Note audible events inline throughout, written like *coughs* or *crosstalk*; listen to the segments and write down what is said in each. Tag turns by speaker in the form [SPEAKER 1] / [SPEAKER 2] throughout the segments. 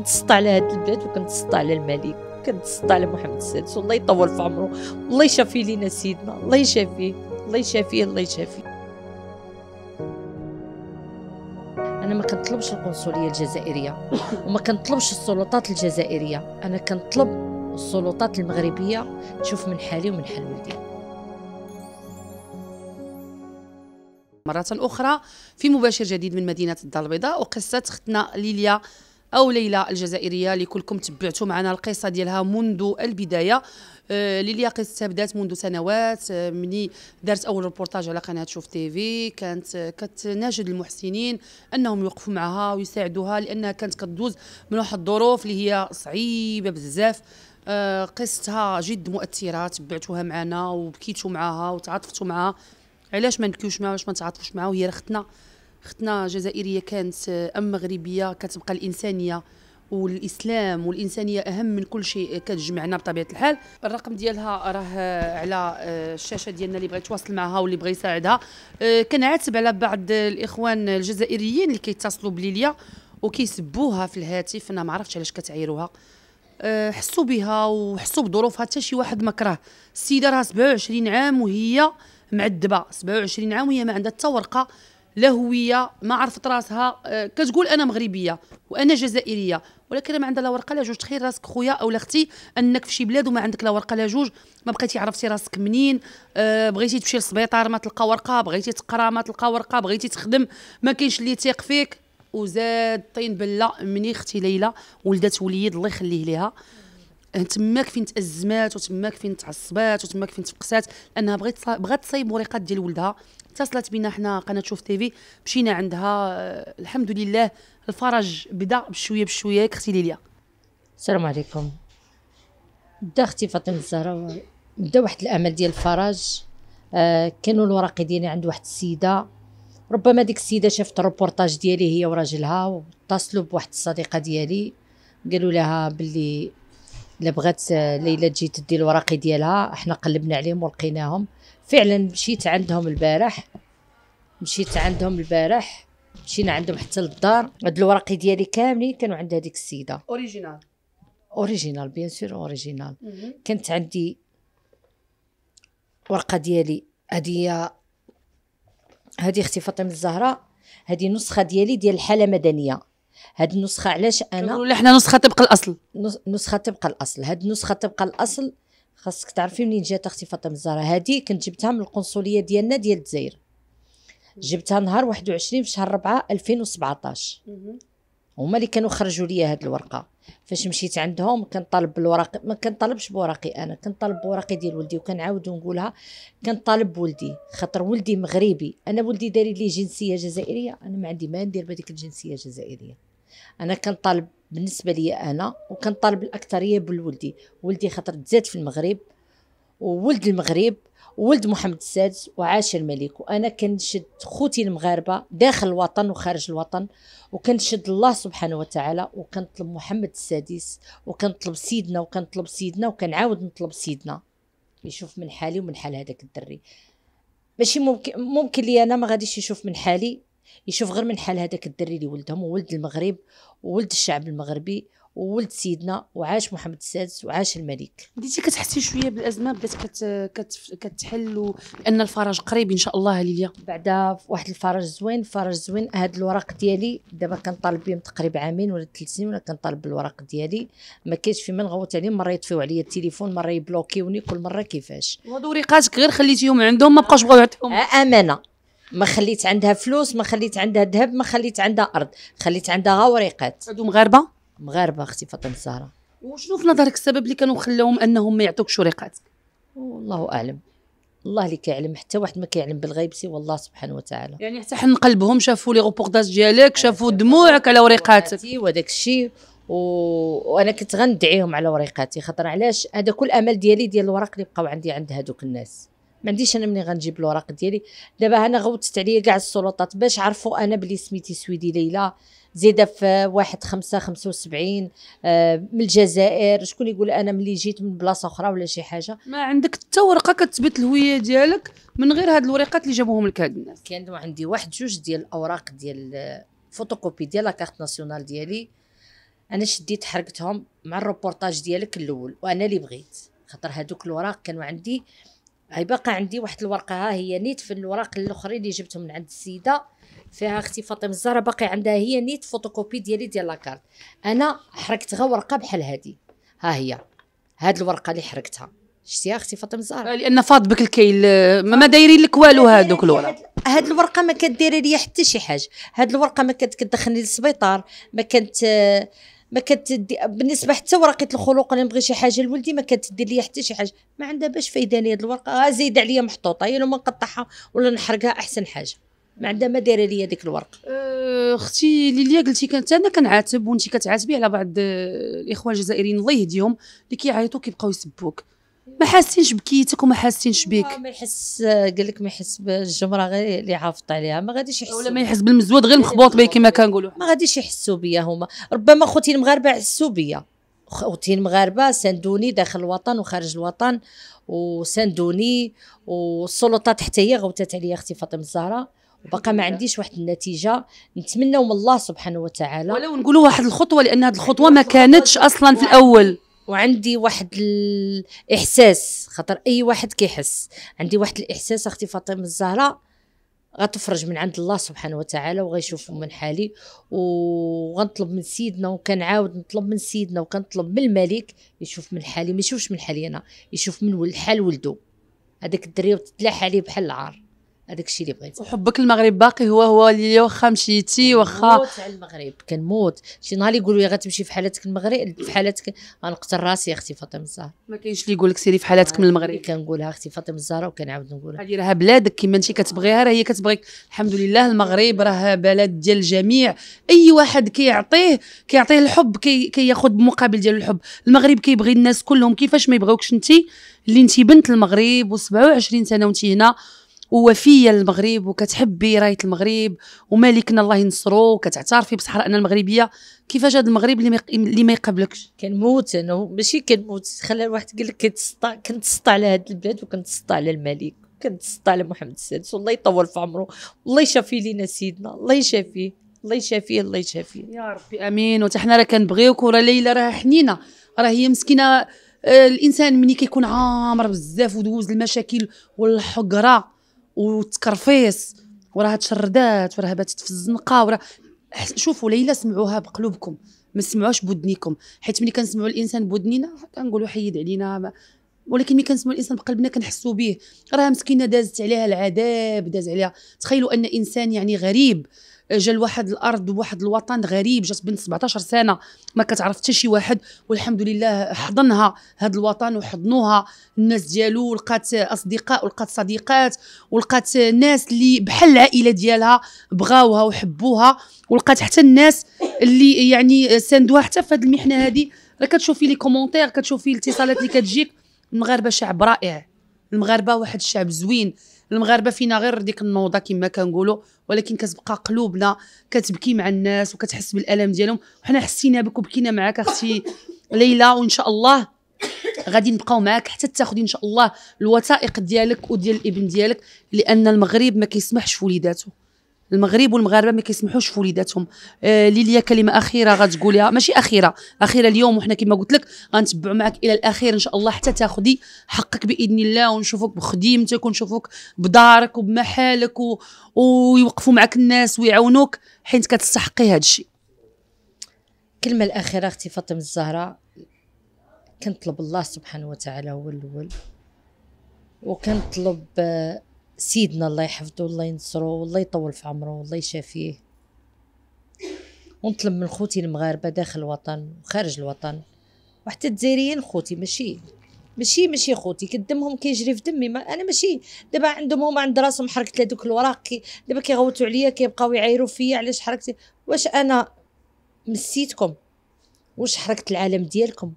[SPEAKER 1] كنتسطى على هاد البلاد وكنتسطى على الملك كنتسطى على محمد السادس والله يطول في عمره الله يشافي لينا سيدنا الله يشافيه الله يشافيه الله يشافيه انا ما كنطلبش القنصليه الجزائريه وما كنطلبش السلطات الجزائريه انا كنطلب السلطات المغربيه تشوف من حالي ومن حال ولدي مرة أخرى في
[SPEAKER 2] مباشر جديد من مدينة الدار البيضاء وقصة أختنا ليليا او ليلى الجزائريه اللي كلكم تبعتوا معنا القصه ديالها منذ البدايه آه، ليليا قصتها بدات منذ سنوات آه، مني دارت اول ريبورتاج على قناه شوف تي في كانت آه، كتناجد كتناشد المحسنين انهم يوقفوا معها ويساعدوها لانها كانت كدوز من واحد الظروف اللي هي صعيبه بزاف قصتها جد مؤثره تبعتوها معنا وبكيتوا معاها وتعاطفتوا معها علاش ما نبكيوش معها واش ما نتعاطفوش معها وهي رختنا اختنا جزائريه كانت ام مغربيه كتبقى الانسانيه والاسلام والانسانيه اهم من كل شيء كتجمعنا بطبيعه الحال الرقم ديالها راه على آه، الشاشه ديالنا اللي بغى يتواصل معها واللي بغى يساعدها آه، كنعاتب على بعض الاخوان الجزائريين اللي كيتصلوا بليليا وكيسبوها في الهاتف انا ما عرفتش علاش كتعايروها آه، حسوا بها وحسوا بظروفها حتى شي واحد مكره السيده راه 27 عام وهي معذبه 27 عام وهي ما عندها حتى ورقه لا هويه ما عرفت راسها آه، كتقول انا مغربيه وانا جزائريه ولكن ما عندها لا ورقه لا جوج تخيل راسك خويا او اختي انك في شي بلاد وما عندك لا ورقه لا جوج ما بقيتي عرفتي راسك منين أه بغيتي تمشي للسبيطار ما تلقى ورقه بغيتي تقرا ما تلقى ورقه بغيتي تخدم ما كاينش اللي يثيق فيك وزاد طين بله مني اختي ليلى ولدت وليد الله يخليه ليها أه، تماك فين تازمات وتماك فين تعصبات وتماك فين تفقسات لانها بغيت بغات تصايب وريقات ديال ولدها اتصلت بينا حنا قناه شوف تيفي مشينا عندها أه، الحمد لله الفرج بدا بشويه بشويه اختي ليليا
[SPEAKER 1] السلام عليكم بدا اختي فاطمه الزهراء بدا واحد الامل ديال الفرج آه كانوا الوراقي ديالي عند واحد السيده ربما ديك السيده شافت الروبورتاج ديالي هي وراجلها واتصلوا بواحد الصديقه ديالي قالوا لها باللي الا بغات آه، ليلى تجي تدي الوراقي ديالها احنا قلبنا عليهم ولقيناهم فعلا مشيت عندهم البارح مشيت عندهم البارح مشينا عندهم حتى للدار هاد الوراقي ديالي كاملين كانوا عند هذيك السيده اوريجينال اوريجينال بيان سور اوريجينال كانت عندي ورقه ديالي هذه هذه اختي فاطمه الزهراء هذه نسخه ديالي ديال الحاله المدنيه هاد النسخه علاش انا ولا حنا نسخه تبقى الاصل نسخه تبقى الاصل هاد النسخه تبقى الاصل خاصك تعرفي منين جات اختي فاطمه الزهراء هادي كنت جبتها من القنصليه ديالنا ديال الجزائر جبتها نهار 21 في شهر 4 2017 هما اللي كانوا خرجوا لي هاد الورقه فاش مشيت عندهم كنطالب بالوراق ما كنطالبش بوراقي انا كنطالب بوراقي ديال ولدي وكنعاود نقولها كنطالب بولدي خاطر ولدي مغربي انا ولدي داري لي جنسيه جزائريه انا ما عندي ما ندير بهذيك الجنسيه الجزائريه انا كنطالب بالنسبه لي انا وكنطالب الاكثريه بالولدي ولدي خاطر تزاد في المغرب وولد المغرب ولد محمد السادس وعاش الملك وانا كنشد خوتي المغاربه داخل الوطن وخارج الوطن وكنشد الله سبحانه وتعالى وكنطلب محمد السادس وكنطلب سيدنا وكنطلب سيدنا وكنعاود نطلب سيدنا يشوف من حالي ومن حال هذاك الدري ماشي ممكن ممكن لي انا ما غاديش يشوف من حالي يشوف غير من حال هذاك الدري اللي ولدهم وولد المغرب وولد الشعب المغربي وولد سيدنا وعاش محمد السادس وعاش الملك
[SPEAKER 2] بديتي كتحسي شويه بالازمه بدات كت
[SPEAKER 1] كتحل ان الفرج قريب ان شاء الله ليليا بعدا واحد الفرج زوين فرج زوين هاد الوراق ديالي دابا كنطالب بهم تقريبا عامين ولا ثلاث سنين ولا كنطالب بالوراق ديالي ما كاينش في من نغوت عليهم مره يطفيو عليا التليفون مره يبلوكيوني كل مره كيفاش وهاد وريقاتك غير خليتيهم عندهم ما بقاوش بغاو يعطيهم آه، امانه ما خليت عندها فلوس ما خليت عندها ذهب ما خليت عندها ارض خليت عندها غوريقات وريقات هادو مغاربه مغاربه اختي فاطمه الزهراء وشنو في نظرك السبب اللي كانوا خلاهم انهم ما يعطوكش وريقاتك والله اعلم الله اللي كيعلم حتى واحد ما كيعلم بالغيب سوى الله سبحانه وتعالى يعني حتى حن قلبهم شافوا لي غوبورداج ديالك شافوا دموعك على وريقاتك وداك الشيء و... وانا كنت غندعيهم على وريقاتي خاطر علاش هذا كل امل ديالي ديال الورق اللي بقاو عندي عند هذوك الناس ما عنديش انا منين غنجيب الوراق ديالي دابا انا غوتت عليا كاع السلطات باش عرفوا انا بلي سميتي سويدي ليلى زيده في واحد خمسة خمسة وسبعين آه، من الجزائر شكون يقول انا ملي جيت من بلاصه اخرى ولا شي حاجه
[SPEAKER 2] ما عندك حتى ورقه كتثبت الهويه ديالك
[SPEAKER 1] من غير هاد الوريقات اللي جابوهم لك هاد الناس كان عندي واحد جوج ديال الاوراق ديال فوتوكوبي آه، ديال لاكارت ناسيونال ديالي انا شديت حرقتهم مع الروبورتاج ديالك الاول وانا اللي بغيت خاطر هادوك الوراق كانوا عندي هاي باقا عندي واحد الورقه ها هي نيت في الوراق الاخرين اللي جبتهم من عند السيده فيها اختي فاطمه الزهراء باقي عندها هي نيت فوتوكوبي ديالي ديال لاكارت انا حركت غا ورقه بحال هادي ها هي هاد الورقه اللي حركتها شتيها اختي فاطمه الزهراء آه، لان فاض بك الكيل آه، ما, دايرين لك والو هادوك الورق هاد الورقه ما كدير لي حتى شي حاجه هاد الورقه ما كانت كتدخلني للسبيطار ما كانت آه، ما كتدي بالنسبه حتى ورقه الخلوق اللي نبغي شي حاجه لولدي ما كتدي لي حتى شي حاجه ما عندها باش فايده لي هاد الورقه ها آه، زايده عليا محطوطه هي يعني لو ما نقطعها ولا نحرقها احسن حاجه ما عندها ما دايره ليا ديك الورقه
[SPEAKER 2] أه، اختي ليليا قلتي كانت انا كنعاتب وانت كتعاتبي على بعض آه، الاخوه الجزائريين الله يهديهم اللي كيعيطوا كيبقاو يسبوك ما حاسينش بكيتك وما حاسينش بك آه،
[SPEAKER 1] ما يحس آه، قال لك ما يحس بالجمره غير اللي حافظت عليها ما غاديش يحس ولا ما يحس بالمزود غير مخبوط به كما كنقولوا ما غاديش يحسوا بيا هما ربما خوتي المغاربه حسوا بيا خوتي المغاربه ساندوني داخل الوطن وخارج الوطن وساندوني والسلطات حتى هي غوتات عليا اختي فاطمه الزهراء وبقى ما عنديش واحد النتيجه نتمنى من الله سبحانه وتعالى ولو نقولوا واحد الخطوه لان هذه الخطوه ما كانتش اصلا في الاول وعندي واحد الاحساس خاطر اي واحد كيحس عندي واحد الاحساس اختي فاطمه الزهراء غتفرج من عند الله سبحانه وتعالى وغيشوف من حالي وغنطلب من سيدنا وكنعاود نطلب من سيدنا وكنطلب من الملك يشوف من حالي ما يشوفش من حالي انا يشوف من حال ولدو هذاك الدري وتتلاح عليه بحال العار هذاك الشيء اللي بغيت وحبك المغرب باقي هو هو اللي واخا مشيتي واخا موت على المغرب كنموت شي نهار يقولوا لي غتمشي في حالتك المغرب في حالتك غنقتل راسي اختي فاطمه الزهراء ما كاينش اللي يقول لك سيري في حالتك من المغرب كنقولها اختي فاطمه الزهراء
[SPEAKER 2] وكنعاود نقولها هذه راه بلادك كما انت كتبغيها راه هي كتبغيك الحمد لله المغرب راه بلد ديال الجميع اي واحد كيعطيه كيعطيه الحب كياخذ كي بمقابل ديال الحب المغرب كيبغي الناس كلهم كيفاش ما يبغيوكش انت اللي انت بنت المغرب و27 سنه وانت هنا ووفيه للمغرب وكتحبي رايه المغرب ومالكنا الله ينصرو وكتعترفي بصحراءنا انا المغربيه كيفاش هذا المغرب اللي ما يقبلكش
[SPEAKER 1] كنموت انا ماشي كنموت خلى واحد قال لك كنتسطى كنتسطى على هذا البلاد وكنتسطى على الملك كنتسطى على محمد السادس والله يطول في عمره والله يشافي لينا سيدنا الله
[SPEAKER 2] يشافيه الله يشافيه الله يشافيه يا ربي امين وتحنا راه كنبغيوك ورا ليلى راه حنينه راه هي مسكينه آه، الانسان ملي كيكون عامر بزاف ودوز المشاكل والحقره وتكرفيس وراها تشردات وراها باتت في الزنقه ورا شوفوا ليلى سمعوها بقلوبكم ما سمعوش بودنيكم حيت ملي كنسمعوا الانسان بودنينا كنقولوا حيد علينا ولكن ملي كنسمعوا الانسان بقلبنا كنحسوا به راه مسكينه دازت عليها العذاب داز عليها تخيلوا ان انسان يعني غريب جا لواحد الارض وواحد الوطن غريب جات بنت 17 سنه ما كتعرف حتى شي واحد والحمد لله حضنها هذا الوطن وحضنوها الناس ديالو ولقات اصدقاء ولقات صديقات ولقات ناس اللي بحال العائله ديالها بغاوها وحبوها ولقات حتى الناس اللي يعني ساندوها حتى في هذه المحنه هذه راه كتشوفي لي كومونتير كتشوفي الاتصالات اللي كتجيك المغاربه شعب رائع المغاربه واحد الشعب زوين المغاربه فينا غير ديك النوضه كما كنقولوا ولكن كتبقى قلوبنا كتبكي مع الناس وكتحس بالالم ديالهم وحنا حسينا بك وبكينا معاك اختي ليلى وان شاء الله غادي نبقاو معاك حتى تاخذي ان شاء الله الوثائق ديالك وديال الابن ديالك لان المغرب ما كيسمحش وليداته المغرب والمغاربه ما كيسمحوش في وليداتهم آه ليليا كلمه اخيره غتقوليها ماشي اخيره اخيره اليوم وحنا كما قلت لك غنتبعوا معك الى الاخير ان شاء الله حتى تاخذي حقك باذن الله ونشوفك بخديمتك ونشوفك بدارك وبمحالك و... ويوقفوا معك الناس ويعاونوك
[SPEAKER 1] حيت كتستحقي هذا الشيء الكلمه الاخيره اختي فاطمه الزهراء كنطلب الله سبحانه وتعالى هو الاول وكنطلب آه، سيدنا الله يحفظه الله ينصره والله يطول في عمره والله يشافيه ونطلب من خوتي المغاربه داخل الوطن وخارج الوطن وحتى الجزائريين خوتي ماشي ماشي ماشي خوتي كدمهم كيجري في دمي ما انا ماشي دابا عندهم هما عند راسهم حركت هذوك الوراق دابا كيغوتوا عليا كيبقاو يعايروا فيا علاش حركتي واش انا مسيتكم واش حركت العالم ديالكم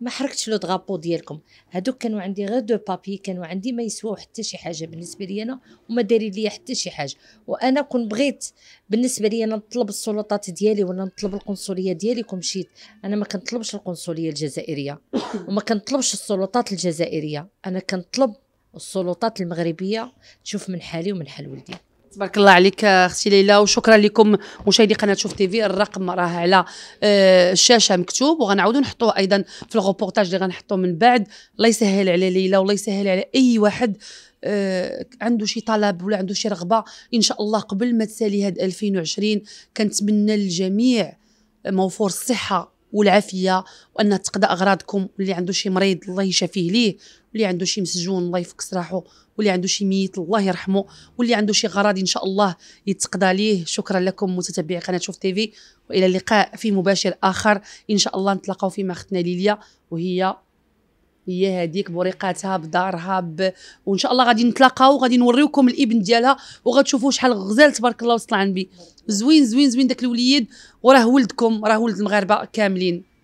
[SPEAKER 1] ما حركتش لو دغابو ديالكم هادوك كانوا عندي غير دو بابي كانوا عندي ما يسوا حتى شي حاجه بالنسبه لي انا وما دارين ليا حتى شي حاجه وانا كون بغيت بالنسبه لي انا نطلب السلطات ديالي ولا نطلب القنصليه ديالي كون مشيت انا ما كنطلبش القنصليه الجزائريه *coughs* وما كنطلبش السلطات الجزائريه انا كنطلب السلطات المغربيه تشوف من حالي ومن حال ولدي
[SPEAKER 2] تبارك الله عليك اختي ليلى وشكرا لكم مشاهدي قناه شوف تي في الرقم راه على آه، الشاشه مكتوب وغنعاودو نحطوه ايضا في الغوبورتاج اللي غنحطوه من بعد الله يسهل على ليلى والله يسهل على اي واحد آه، عنده شي طلب ولا عنده شي رغبه ان شاء الله قبل ما تسالي هاد 2020 كنتمنى للجميع موفور الصحه والعافيه وان تقضى اغراضكم واللي عنده شي مريض الله يشافيه ليه واللي عنده شي مسجون الله يفكس سراحه واللي عنده شي ميت الله يرحمه واللي عنده شي غراض ان شاء الله يتقضى ليه شكرا لكم متتبعي قناه شوف تيفي والى اللقاء في مباشر اخر ان شاء الله نتلاقاو فيما اختنا ليليا وهي هي هذيك بوريقاتها بدارها ب... وان شاء الله غادي نتلاقاو وغادي نوريوكم الابن ديالها وغتشوفوا شحال غزال تبارك الله وصل عن بي زوين زوين زوين داك الوليد وراه ولدكم راه ولد المغاربه كاملين